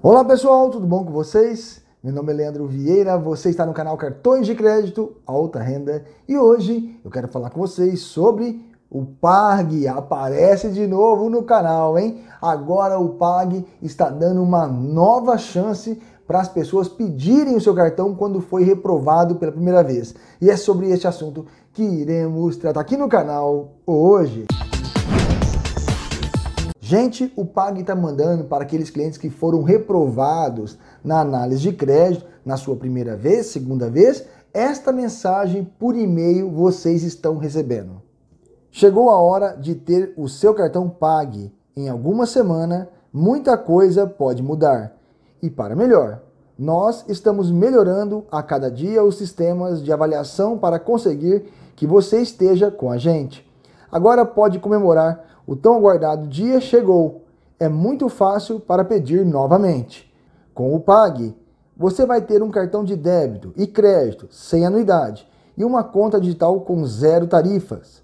Olá pessoal, tudo bom com vocês? Meu nome é Leandro Vieira, você está no canal Cartões de Crédito Alta Renda e hoje eu quero falar com vocês sobre o PAG. Aparece de novo no canal, hein? Agora o PAG está dando uma nova chance para as pessoas pedirem o seu cartão quando foi reprovado pela primeira vez. E é sobre este assunto que iremos tratar aqui no canal hoje. Música Gente, o PAG está mandando para aqueles clientes que foram reprovados na análise de crédito na sua primeira vez, segunda vez, esta mensagem por e-mail vocês estão recebendo. Chegou a hora de ter o seu cartão PAG. Em alguma semana, muita coisa pode mudar. E para melhor, nós estamos melhorando a cada dia os sistemas de avaliação para conseguir que você esteja com a gente agora pode comemorar. O tão aguardado dia chegou. É muito fácil para pedir novamente. Com o Pag, você vai ter um cartão de débito e crédito sem anuidade e uma conta digital com zero tarifas.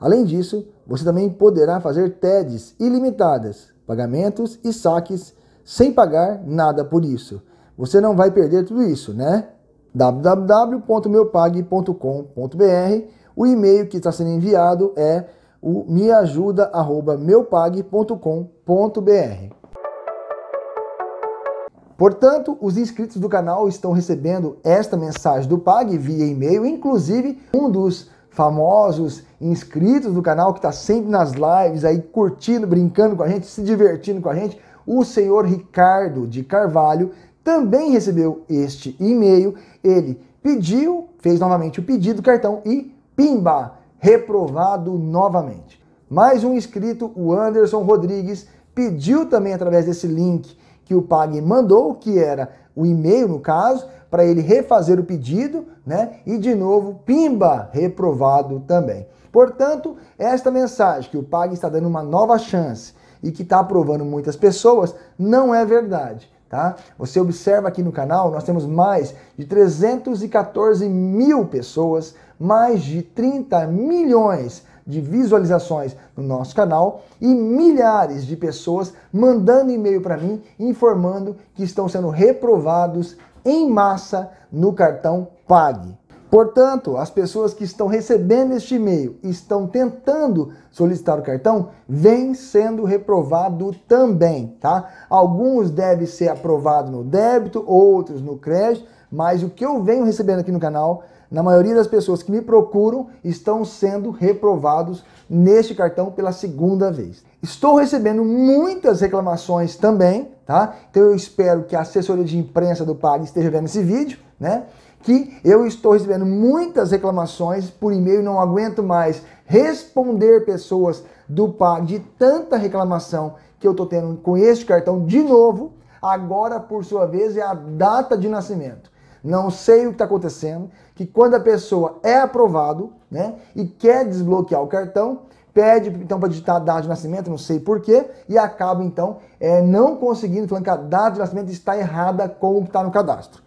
Além disso, você também poderá fazer TEDs ilimitadas, pagamentos e saques sem pagar nada por isso. Você não vai perder tudo isso, né? www.meupag.com.br o e-mail que está sendo enviado é o meajuda@meupag.com.br. Portanto, os inscritos do canal estão recebendo esta mensagem do Pag via e-mail, inclusive um dos famosos inscritos do canal que está sempre nas lives aí curtindo, brincando com a gente, se divertindo com a gente, o senhor Ricardo de Carvalho também recebeu este e-mail. Ele pediu, fez novamente o pedido do cartão e Pimba, reprovado novamente. Mais um inscrito, o Anderson Rodrigues, pediu também através desse link que o Pag mandou, que era o e-mail no caso, para ele refazer o pedido, né? E de novo, pimba, reprovado também. Portanto, esta mensagem que o Pag está dando uma nova chance e que está aprovando muitas pessoas não é verdade. Tá? Você observa aqui no canal, nós temos mais de 314 mil pessoas, mais de 30 milhões de visualizações no nosso canal e milhares de pessoas mandando e-mail para mim informando que estão sendo reprovados em massa no cartão Pague. Portanto, as pessoas que estão recebendo este e-mail e estão tentando solicitar o cartão, vem sendo reprovado também, tá? Alguns devem ser aprovados no débito, outros no crédito, mas o que eu venho recebendo aqui no canal, na maioria das pessoas que me procuram, estão sendo reprovados neste cartão pela segunda vez. Estou recebendo muitas reclamações também, tá? Então eu espero que a assessoria de imprensa do PAG esteja vendo esse vídeo, né? que eu estou recebendo muitas reclamações por e-mail, não aguento mais responder pessoas do PAG de tanta reclamação que eu estou tendo com este cartão de novo. Agora, por sua vez, é a data de nascimento. Não sei o que está acontecendo, que quando a pessoa é aprovado, né, e quer desbloquear o cartão, pede então para digitar a data de nascimento, não sei porquê, e acaba então é, não conseguindo, falando que a data de nascimento está errada com o que está no cadastro.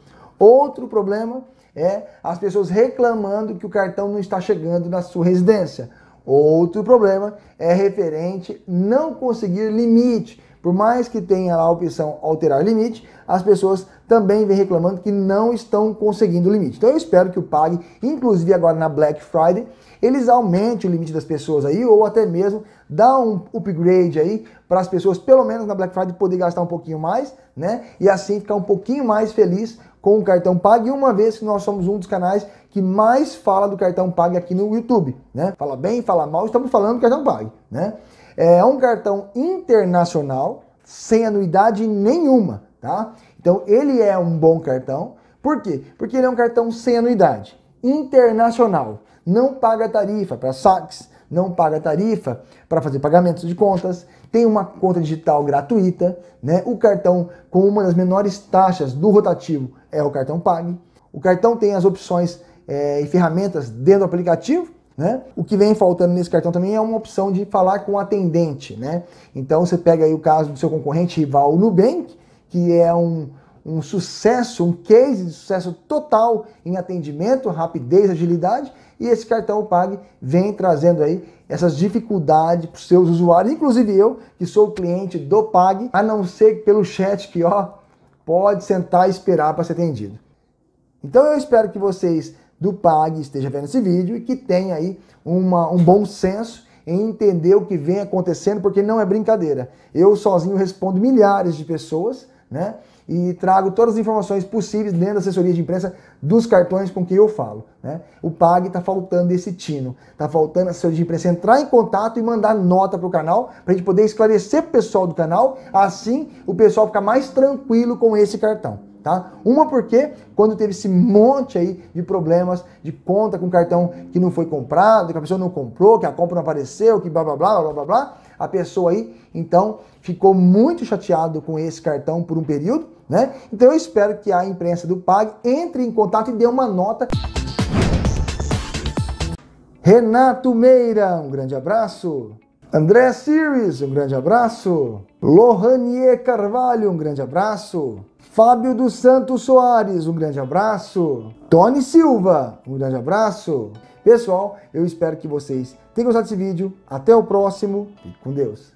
Outro problema é as pessoas reclamando que o cartão não está chegando na sua residência. Outro problema é referente não conseguir limite. Por mais que tenha lá a opção alterar limite, as pessoas também vêm reclamando que não estão conseguindo limite. Então eu espero que o Pag, inclusive agora na Black Friday, eles aumentem o limite das pessoas aí, ou até mesmo dá um upgrade aí para as pessoas, pelo menos na Black Friday, poder gastar um pouquinho mais, né? E assim ficar um pouquinho mais feliz com o cartão Pague, uma vez que nós somos um dos canais que mais fala do cartão Pague aqui no YouTube, né? Fala bem, fala mal, estamos falando do cartão Pague, né? É, é um cartão internacional sem anuidade nenhuma, tá? Então ele é um bom cartão. Por quê? Porque ele é um cartão sem anuidade, internacional, não paga tarifa para saques, não paga tarifa para fazer pagamentos de contas, tem uma conta digital gratuita, né? O cartão com uma das menores taxas do rotativo é o cartão Pague. O cartão tem as opções é, e ferramentas dentro do aplicativo, né? O que vem faltando nesse cartão também é uma opção de falar com o atendente, né? Então você pega aí o caso do seu concorrente rival Nubank, que é um, um sucesso, um case de sucesso total em atendimento, rapidez, agilidade, e esse cartão Pague vem trazendo aí essas dificuldades para os seus usuários, inclusive eu, que sou cliente do Pag, a não ser pelo chat que, ó, pode sentar e esperar para ser atendido. Então eu espero que vocês do PAG estejam vendo esse vídeo e que tenham aí uma, um bom senso em entender o que vem acontecendo, porque não é brincadeira. Eu sozinho respondo milhares de pessoas né? E trago todas as informações possíveis dentro da assessoria de imprensa dos cartões com que eu falo, né? O PAG está faltando esse tino, está faltando a assessoria de imprensa entrar em contato e mandar nota para o canal, para a gente poder esclarecer o pessoal do canal, assim o pessoal fica mais tranquilo com esse cartão tá? Uma porque quando teve esse monte aí de problemas de conta com cartão que não foi comprado, que a pessoa não comprou, que a compra não apareceu, que blá blá blá blá blá blá, a pessoa aí então ficou muito chateado com esse cartão por um período, né? Então eu espero que a imprensa do PAG entre em contato e dê uma nota. Renato Meira, um grande abraço. André Series, um grande abraço. Lohanier Carvalho, um grande abraço. Fábio dos Santos Soares, um grande abraço. Tony Silva, um grande abraço. Pessoal, eu espero que vocês tenham gostado desse vídeo. Até o próximo. Fique com Deus.